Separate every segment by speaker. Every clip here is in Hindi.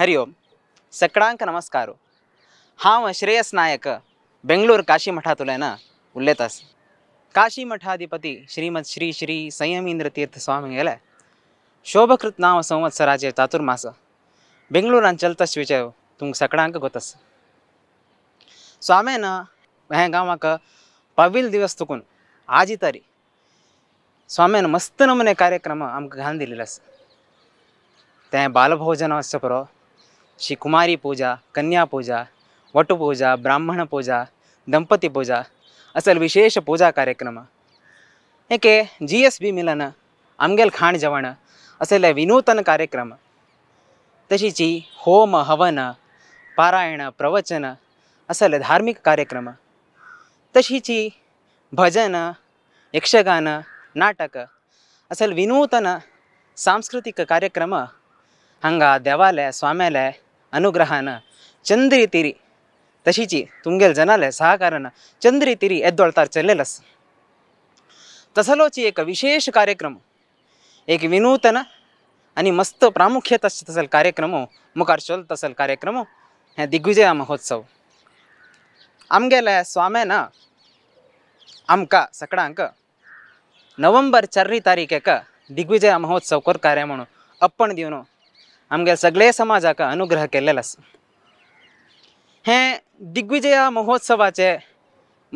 Speaker 1: ಹರಿ ಓಂ ಸಕಳಾಂಕ ನಮಸ್ಕಾರ ಹಾಂ ಶ್ರೇಯಸ್ ನಾಯಕ ಬೆಂಗಳೂರು ಕಾಶಿ ಮಠಾತುಲೇನ ಉಲ್ಲೇತಾಸ್ ಕಾಶಿ ಮಠಾಧಿಪತಿ ಶ್ರೀಮತ್ ಶ್ರೀ ಶ್ರೀ ಸಂಯಮೀಂದ್ರ ತೀರ್ಥ ಸ್ವಾಮಿಗೆಲೆ ಶೋಭಕೃತ್ ನಾಮ ಸಂವತ್ಸರಾಜೆ ಚಾತುರ್ಮಾಸ ಬೆಂಗಳೂರನ್ನು ಚಲ್ತಸ್ ವಿಚಯ ತುಂಗೆ ಸಕಳಾಂಕ ಗೊತ್ತಸ್ ಸ್ವಾಮೇನ ಮೆಹಗಾಮಕ ಪವಿಲ್ ದಿವಸ ತುಕುನ್ ಆಜಿತಾರಿ ಸ್ವಾಮೇನ ಮಸ್ತ್ ನಮೂನೆ ಕಾರ್ಯಕ್ರಮ ಅಮ್ಗೆ ಗಾಂಧಿಲಿಲ್ಲಸ್ ತೇ ಬಾಲಭೋಜನ ಪರೋ श्री कुमारी पूजा कन्या पूजा वटुपूजा ब्राह्मण पूजा पूजा असल विशेष पूजा कार्यक्रम ಕಾರ್ಯಕ್ರಮ जी एस बी मिलन ಮಿಲನ ಆಮ್ಗೆಲ್ जवण ಜವಣ विनूतन कार्यक्रम ಕಾರ್ಯಕ್ರಮ ची होम हवन पारायण प्रवचन असल धार्मिक कार्यक्रम तशीची भजन यक्षगान नाटक असल विनूतन सांस्कृतिक कार्यक्रम हंगा देवालय स्वाम्यालय अनुग्रहान ಅನುಗ್ರಹನ ಚಂದ್ರಿತಿರಿ ತಶಿಚಿ ತುಂಗೆಲ್ ಜನಲೆ ಸಹಕಾರನ ಚಂದ್ರಿತಿರಿ ಎದ್ದೊಳ್ತಾರೆ ಚೆಲ್ಲೆಲಸ್ ತಸಲೋಚಿ ಏಕ ವಿಶೇಷ ಕಾರ್ಯಕ್ರಮ ಏಕ ವಿನೂತನ आणि मस्त प्रामुख्य तस तसल कार्यक्रम मुखार चल तसल कार्यक्रम हे दिग्विजया महोत्सव आमगेले स्वाम्यान आमकां सगळ्यांक नोव्हेंबर चारी तारीखेक दिग्विजया महोत्सव कोरकारे म्हणून अप्पण दिवन ನಮಗೆ सगले ಸಮಾಜಕ್ಕೆ ಅನುಗ್ರಹ ಕೆಲ್ಲೆಲಸ್ हे दिग्विजया महोत्सवाचे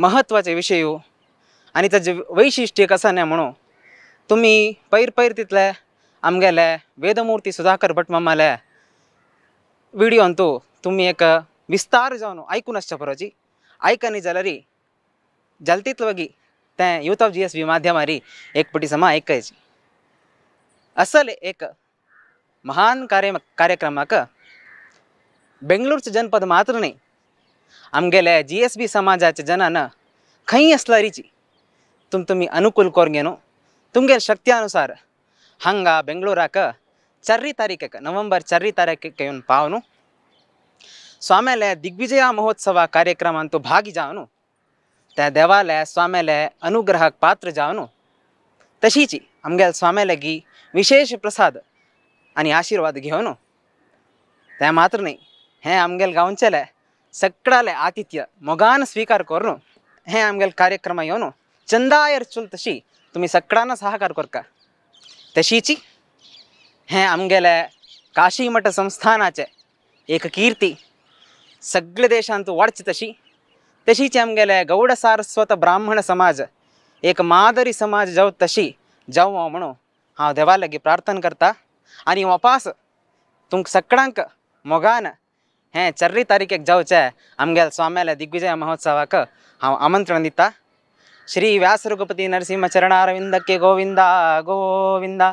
Speaker 1: महत्त्वाचे विषय आनी ताजें वैशिष्ट्य कसं ना म्हणू तुमी पैर पैर तितले आमगेले वेदमूर्ति सुधाकर भट मामाले व्हिडियोन तो तुम्हें एक विस्तार जावन ऐकून आसच्या पुरो जी आयकनी जाल्यारी youth of G S B माध्यमारी एक पटी समा आयकयची असल एक कार्य ಕಾರ್ಯ ಕಾರ್ಯಕ್ರಮಕ್ಕೆ ಬೆಂಗಳೂರು ಜನಪದ ಮಾತ್ರನೇ आमगेले जी एस बी समाजाच्या जनान खंय असला रिची तुम तुम्हें अनुकूल करून घेनू तुमगे हंगा हांगा बेंगळुराक चारी तारीखेक नोव्हेंबर चारी तारीखेक येवन पाव स्वामेले दिग्विजया महोत्सव कार्यक्रम तूं भागी जाव न्हू देवालय स्वामेले अनुग्रह पात्र जाव न्हू तशीची आमगेले स्वामेलेगी विशेष प्रसाद आशीर्वाद घेवन मात्र न्ही हें आमगेल गांवचेलें सगळ्यालें आतिथ्य मोगान स्वीकार कर हें आमगेल कार्यक्रमा येवन चंदायर चूल तशी तुमी सगळ्यांना सहकार करता तशीची हें आमगेले काशी मठ संस्थानाचे एक कीर्ती सगले देशांत वाडची तशी तशीच आमगेले गौड सारस्वत ब्राह्मण समाज एक मादरी समाज जावं तशी जावं हाँ देवा लागीं प्रार्थना करता ಒಪಾಸ ಸಕ್ಕ ಮೊನಾನ ಹೇ ಚರ್ರೀ ತಾರಿಕೆ ಜಾವಚಾಮ ಸ್ವಾಮ್ಯಾಲ್ಯ ದಿಗ್ವಿಜಯ ಮಹೋತ್ಸವ ಹಾಂ ಆಮಂತ್ರಣ ಶ್ರೀ ವ್ಯಾಸುಪತಿ ನರಸಿಂಹ ಚರಣಾರವಿಂದಕ್ಕೆ ಅರವಿಂದ ಗೋವಿಂದ ಗೋವಿಂದಾ